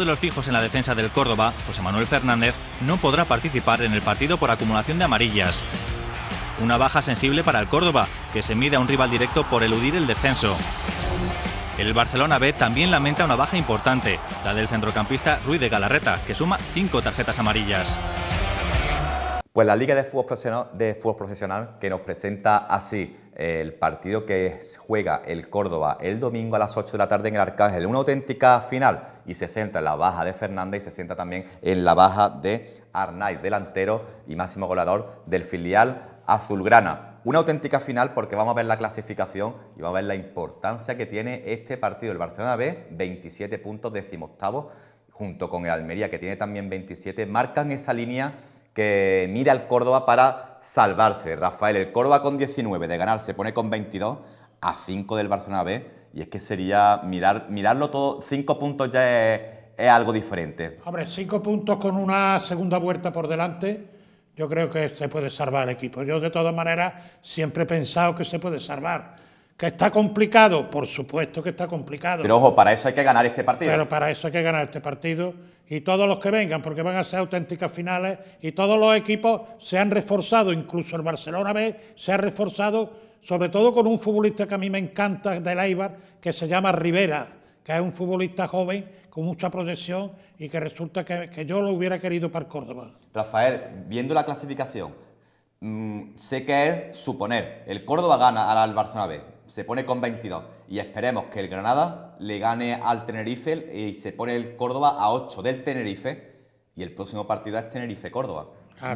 de los fijos en la defensa del Córdoba, José Manuel Fernández, no podrá participar en el partido por acumulación de amarillas. Una baja sensible para el Córdoba, que se mide a un rival directo por eludir el descenso. El Barcelona B también lamenta una baja importante, la del centrocampista Ruiz de Galarreta, que suma cinco tarjetas amarillas. Pues la Liga de Fútbol Profesional, de fútbol profesional que nos presenta así el partido que juega el Córdoba el domingo a las 8 de la tarde en el Arcángel. Una auténtica final y se centra en la baja de Fernández y se centra también en la baja de Arnaiz, delantero y máximo goleador del filial azulgrana una auténtica final porque vamos a ver la clasificación y vamos a ver la importancia que tiene este partido. El Barcelona B, 27 puntos, decimoctavo, junto con el Almería, que tiene también 27, marcan esa línea que mira al Córdoba para salvarse. Rafael, el Córdoba con 19 de ganar se pone con 22 a 5 del Barcelona B. Y es que sería mirar, mirarlo todo, 5 puntos ya es, algo diferente. Hombre, 5 puntos con una segunda vuelta por delante, yo creo que se puede salvar el equipo. Yo de todas maneras siempre he pensado que se puede salvar ¿Que está complicado? Por supuesto que está complicado. Pero ojo, para eso hay que ganar este partido. Pero para eso hay que ganar este partido y todos los que vengan, porque van a ser auténticas finales y todos los equipos se han reforzado, incluso el Barcelona B se ha reforzado, sobre todo con un futbolista que a mí me encanta del Eibar, que se llama Rivera, que es un futbolista joven con mucha proyección y que resulta que, yo lo hubiera querido para el Córdoba. Rafael, viendo la clasificación, mm, sé que es suponer, el Córdoba gana al Barcelona B se pone con 22 y esperemos que el Granada le gane al Tenerife y se pone el Córdoba a 8 del Tenerife y el próximo partido es Tenerife-Córdoba.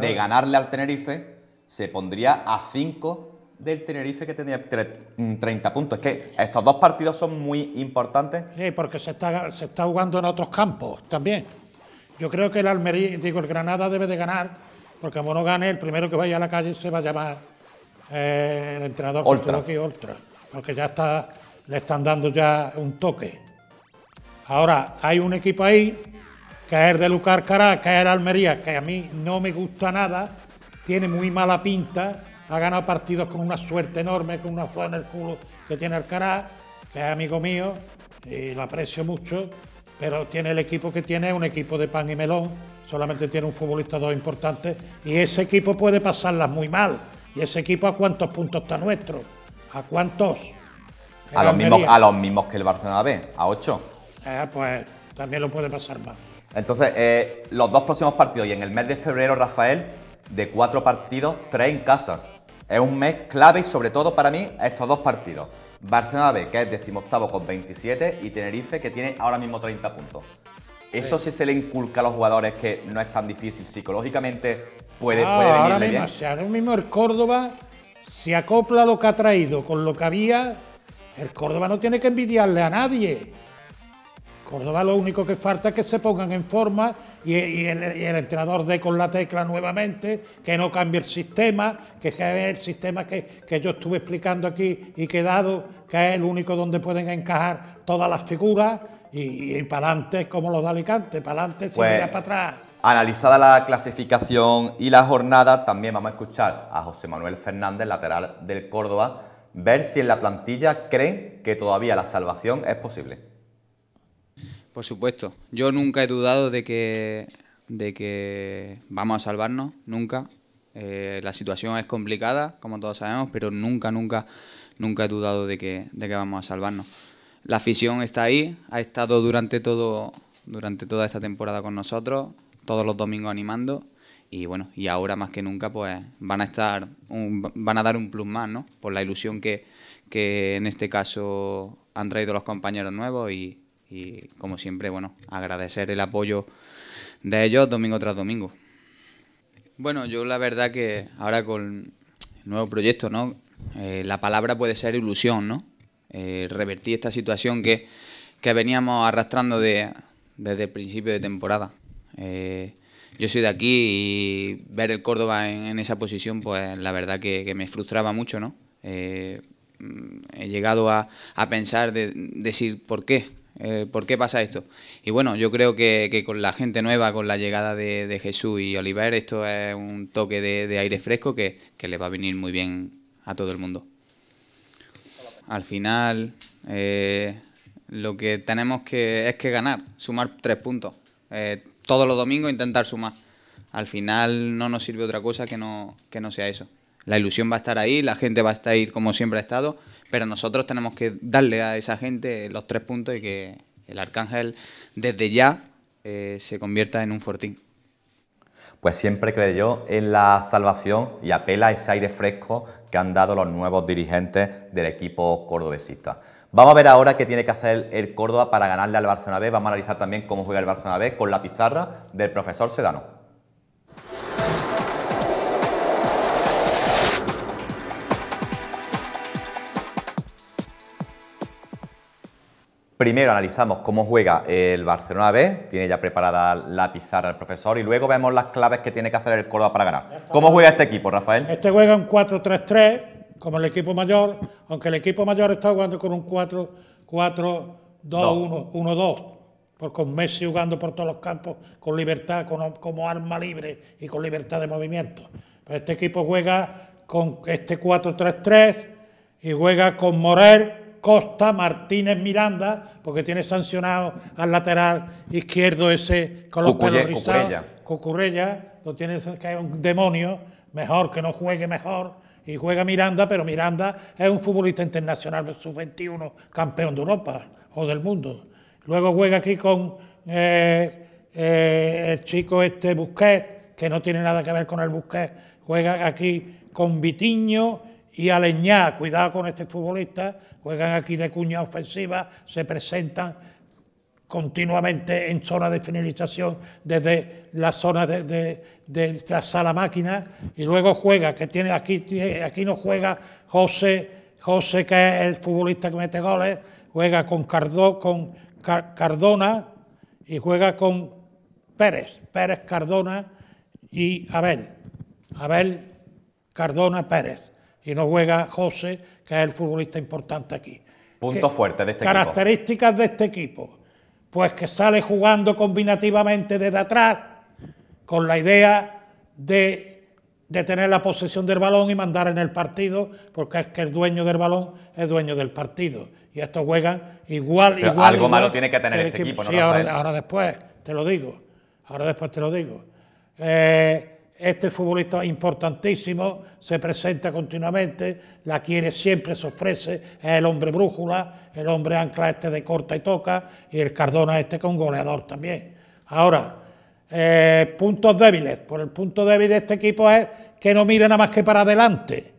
De ganarle al Tenerife se pondría a 5 del Tenerife que tenía 30 mm, puntos. Es que estos dos partidos son muy importantes. Sí, porque se está, se está jugando en otros campos también. Yo creo que el Almería, digo, el Granada debe de ganar, porque como no gane, el primero que vaya a la calle se va a llamar eh, el entrenador Ultra. que aquí, Oltra porque ya le están dando ya un toque. Ahora, hay un equipo ahí, que es de Lucar Cará, que Almería, que a mí no me gusta nada, tiene muy mala pinta, ha ganado partidos con una suerte enorme, con una flor en el culo que tiene Cará, que es amigo mío y lo aprecio mucho, pero tiene el equipo que tiene, un equipo de pan y melón, solamente tiene un futbolista dos importantes y ese equipo puede pasarlas muy mal y ese equipo a cuántos puntos está nuestro. ¿A cuántos? A los, mismos, a los mismos que el Barcelona B, a 8. Eh, pues también lo puede pasar más. Entonces, eh, los dos próximos partidos y en el mes de febrero, Rafael, de cuatro partidos, tres en casa. Es un mes clave y sobre todo para mí estos dos partidos. Barcelona B, que es decimoctavo con 27, y Tenerife, que tiene ahora mismo 30 puntos. Eso sí. se le inculca a los jugadores que no es tan difícil psicológicamente, puede, ah, puede venirle bien. Si ahora mismo el Córdoba si acopla lo que ha traído con lo que había, el Córdoba no tiene que envidiarle a nadie. Córdoba lo único que falta es que se pongan en forma y, el, entrenador dé con la tecla nuevamente, que no cambie el sistema, que es el sistema que, yo estuve explicando aquí y que dado, que es el único donde pueden encajar todas las figuras y, para adelante como los de Alicante, para adelante se pues, para atrás. Analizada la clasificación y la jornada, también vamos a escuchar a José Manuel Fernández, lateral del Córdoba, ver si en la plantilla creen que todavía la salvación es posible. Por supuesto, yo nunca he dudado de que, de que vamos a salvarnos, nunca. Eh, la situación es complicada, como todos sabemos, pero nunca, nunca, nunca he dudado de que, de que vamos a salvarnos. La afición está ahí, ha estado durante, todo, durante toda esta temporada con nosotros, todos los domingos animando y bueno, y ahora más que nunca pues van a estar, van a dar un plus más, ¿no? Por la ilusión que, que en este caso han traído los compañeros nuevos y, y como siempre, bueno, agradecer el apoyo de ellos domingo tras domingo. Bueno, yo la verdad que ahora con el nuevo proyecto, ¿no? Eh, la palabra puede ser ilusión, ¿no? Eh, revertir esta situación que, que veníamos arrastrando desde el principio de temporada. Eh, yo soy de aquí y ver el Córdoba en, esa posición, pues la verdad que, me frustraba mucho, ¿no? Eh, mm, he llegado a, pensar, de, decir, ¿por qué? Eh, ¿Por qué pasa esto? Y bueno, yo creo que, con la gente nueva, con la llegada de, Jesús y Oliver, esto es un toque de, aire fresco que, que le va a venir muy bien a todo el mundo. Al final, lo que tenemos que es que ganar, sumar tres puntos todos los domingos intentar sumar. Al final no nos sirve otra cosa que no, que no sea eso. La ilusión va a estar ahí, la gente va a estar ahí como siempre ha estado, pero nosotros tenemos que darle a esa gente los tres puntos y que el Arcángel desde ya eh, se convierta en un fortín. Pues siempre creyó en la salvación y apela a ese aire fresco que han dado los nuevos dirigentes del equipo cordobesista. Vamos a ver ahora qué tiene que hacer el Córdoba para ganarle al Barcelona B. Vamos a analizar también cómo juega el Barcelona B con la pizarra del profesor Sedano. Primero analizamos cómo juega el Barcelona B, tiene ya preparada la pizarra el profesor y luego vemos las claves que tiene que hacer el Córdoba para ganar. ¿Cómo juega este equipo, Rafael? Este juega un 4-3-3, como el equipo mayor, aunque el equipo mayor está jugando con un 4, 4, 2, 1, 1, 2. Por, con Messi jugando por todos los campos, con libertad, como arma libre y con libertad de movimiento. Pero pues este equipo juega con este 4-3-3 y juega con Morel, Costa, Martínez, Miranda, porque tiene sancionado al lateral izquierdo ese con los cual Cucurella, lo tiene que es un demonio, mejor que no juegue mejor y juega Miranda, pero Miranda es un futbolista internacional sub-21, campeón de Europa o del mundo. Luego juega aquí con eh, eh, el chico este Busquets, que no tiene nada que ver con el Busquet. Juega aquí con Vitiño y Aleñá. Cuidado con este futbolista. Juegan aquí de cuña ofensiva, se presentan continuamente en zona de finalización desde la zona de, de, la sala máquina y luego juega, que tiene aquí, aquí no juega José, José que es el futbolista que mete goles, juega con, Cardo, con Cardona y juega con Pérez, Pérez Cardona y Abel, Abel Cardona Pérez y no juega José, que es el futbolista importante aquí. Punto fuerte de este equipo. Características de este equipo pues que sale jugando combinativamente desde atrás con la idea de, tener la posesión del balón y mandar en el partido, porque es que el dueño del balón es dueño del partido. Y esto juegan igual, y igual. Algo malo tiene que tener este equipo, ¿no? Sí, ahora, después te lo digo. Ahora después te lo digo. Eh, este futbolista importantísimo se presenta continuamente, la quiere siempre, se ofrece, es el hombre brújula, el hombre ancla este de corta y toca y el Cardona este con goleador también. Ahora, eh, puntos débiles. Por el punto débil de este equipo es que no mira nada más que para adelante.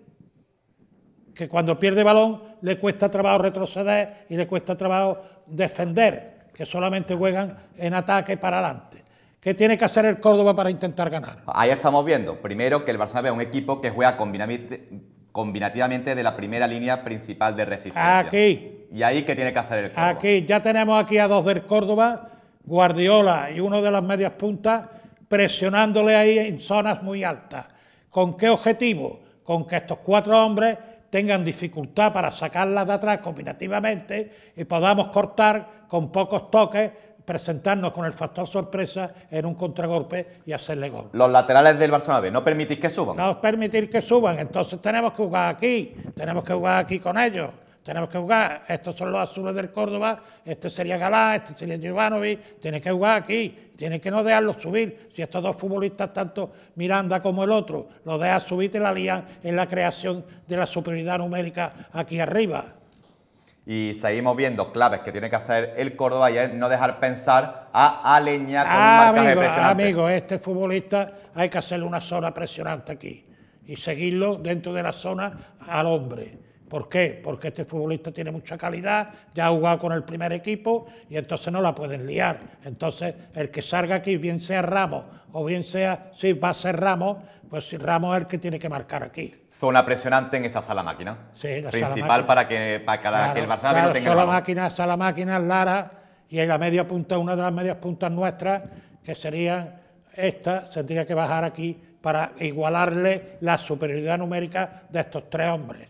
Que cuando pierde balón le cuesta trabajo retroceder y le cuesta trabajo defender, que solamente juegan en ataque para adelante. ¿Qué tiene que hacer el Córdoba para intentar ganar? Ahí estamos viendo. Primero, que el barça es un equipo que juega combinativamente de la primera línea principal de resistencia. Aquí. ¿Y ahí qué tiene que hacer el Córdoba? Aquí, ya tenemos aquí a dos del Córdoba, Guardiola y uno de las medias puntas, presionándole ahí en zonas muy altas. ¿Con qué objetivo? Con que estos cuatro hombres tengan dificultad para sacarlas de atrás combinativamente y podamos cortar con pocos toques presentarnos con el factor sorpresa en un contragolpe y hacerle gol. Los laterales del Barcelona B, ¿no permitís que suban? No permitir que suban, entonces tenemos que jugar aquí, tenemos que jugar aquí con ellos, tenemos que jugar, estos son los azules del Córdoba, este sería Galá, este sería Giovanovi, tiene que jugar aquí, tiene que no dejarlos subir, si estos dos futbolistas, tanto Miranda como el otro, los dejan subir, te la lían en la creación de la superioridad numérica aquí arriba y seguimos viendo claves que tiene que hacer el Córdoba y no dejar pensar a Aleña con un amigo, Amigo, este futbolista hay que hacerle una zona presionante aquí y seguirlo dentro de la zona al hombre. ¿Por qué? Porque este futbolista tiene mucha calidad, ya ha jugado con el primer equipo y entonces no la pueden liar. Entonces, el que salga aquí, bien sea Ramos o bien sea, si va a ser Ramos, pues si Ramos es el que tiene que marcar aquí. Zona presionante en esa sala máquina. Sí, la Principal sala para que, para que, que el Barcelona no tenga. Sala máquina, sala máquina, Lara y en la media punta, una de las medias puntas nuestras, que sería esta, tendría que bajar aquí para igualarle la superioridad numérica de estos tres hombres.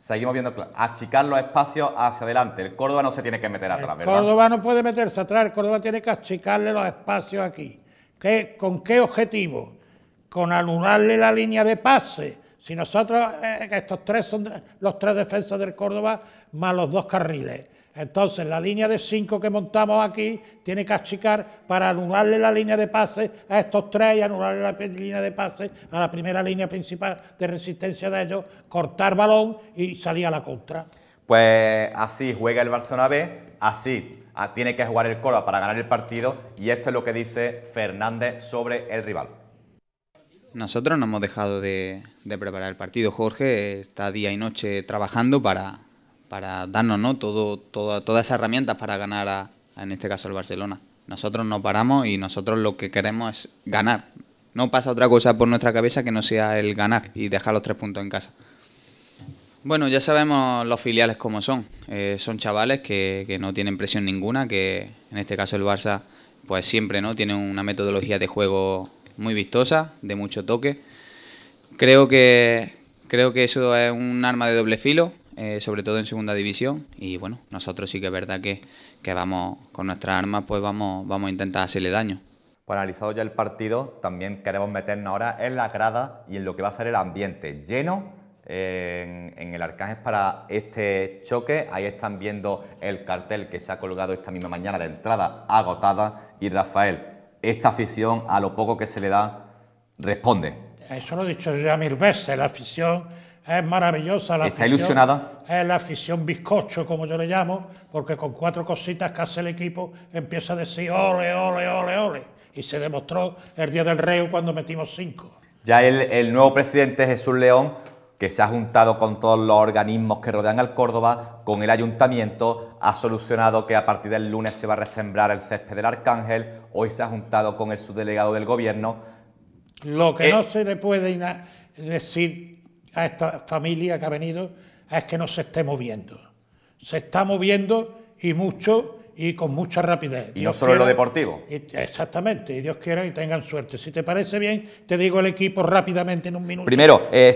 Seguimos viendo, achicar los espacios hacia adelante. El Córdoba no se tiene que meter atrás, el Córdoba no puede meterse atrás, Córdoba tiene que achicarle los espacios aquí. ¿Qué, ¿Con qué objetivo? Con anularle la línea de pase. Si nosotros, eh, estos tres son los tres defensas del Córdoba, más los dos carriles. Entonces, la línea de 5 que montamos aquí tiene que achicar para anularle la línea de pase a estos tres y anularle la línea de pase a la primera línea principal de resistencia de ellos, cortar balón y salir a la contra. Pues así juega el Barcelona B, así ah, tiene que jugar el Córdoba para ganar el partido y esto es lo que dice Fernández sobre el rival. Nosotros no hemos dejado de preparar el partido. Jorge está día y noche trabajando para, para darnos ¿no? Todo, todas esas herramientas para ganar, a, en este caso, el Barcelona. Nosotros no paramos y nosotros lo que queremos es ganar. No pasa otra cosa por nuestra cabeza que no sea el ganar y dejar los tres puntos en casa. Bueno, ya sabemos los filiales cómo son. Eh, son chavales que, que, no tienen presión ninguna, que en este caso el Barça pues siempre no tiene una metodología de juego muy vistosa, de mucho toque. Creo que, creo que eso es un arma de doble filo, eh, sobre todo en segunda división. Y bueno, nosotros sí que es verdad que, que vamos con nuestras armas, pues vamos, vamos a intentar hacerle daño. Pues analizado ya el partido, también queremos meternos ahora en la grada y en lo que va a ser el ambiente lleno en, en, el Arcángel para este choque. Ahí están viendo el cartel que se ha colgado esta misma mañana de entrada agotada. Y Rafael, esta afición a lo poco que se le da responde. Eso lo he dicho ya mil veces, la afición es maravillosa la ¿Está ilusionada? Es la afición bizcocho, como yo le llamo, porque con cuatro cositas que hace el equipo empieza a decir ole, ole, ole, ole. Y se demostró el día del rey cuando metimos cinco. Ya el, nuevo presidente Jesús León, que se ha juntado con todos los organismos que rodean al Córdoba, con el ayuntamiento, ha solucionado que a partir del lunes se va a resembrar el césped del Arcángel. Hoy se ha juntado con el subdelegado del gobierno. Lo que eh, no se le puede decir a esta familia que ha venido es que no se esté moviendo. Se está moviendo y mucho y con mucha rapidez. Y no solo en lo deportivo. exactamente, y Dios quiera y tengan suerte. Si te parece bien, te digo el equipo rápidamente en un minuto. Primero, eh,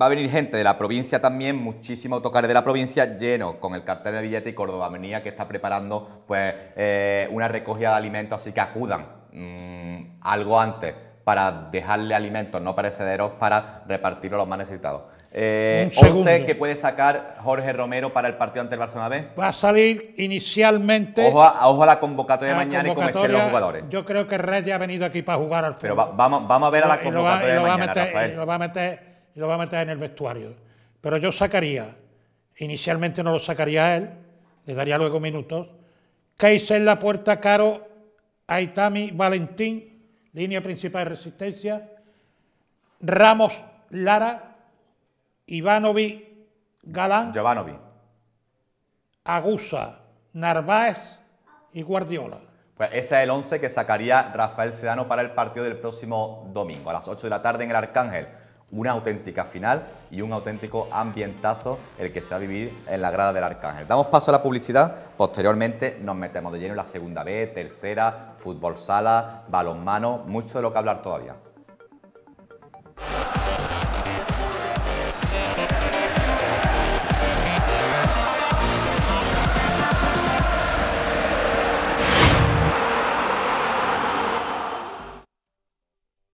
va a venir gente de la provincia también, muchísimo tocar de la provincia lleno con el cartel de billete y Córdoba venía que está preparando pues eh, una recogida de alimentos, así que acudan mm, algo antes para dejarle alimentos no perecederos para repartirlo a los más necesitados. Eh, que puede sacar Jorge Romero para el partido ante el Barcelona B. Va a salir inicialmente. Ojo a, la convocatoria de mañana y cómo estén los jugadores. Yo creo que ya ha venido aquí para jugar al fútbol. Pero vamos, a ver a la convocatoria de mañana, Y lo, va a meter, lo va a meter en el vestuario. Pero yo sacaría, inicialmente no lo sacaría él, le daría luego minutos. en La Puerta, Caro, Aitami, Valentín, línea principal de resistencia, Ramos Lara, Ivanovi Galán, Giovanovi. Agusa, Narváez y Guardiola. Pues ese es el 11 que sacaría Rafael Sedano para el partido del próximo domingo, a las 8 de la tarde en el Arcángel una auténtica final y un auténtico ambientazo el que se va a vivir en la grada del Arcángel. Damos paso a la publicidad, posteriormente nos metemos de lleno en la segunda B, tercera, fútbol sala, balonmano, mucho de lo que hablar todavía.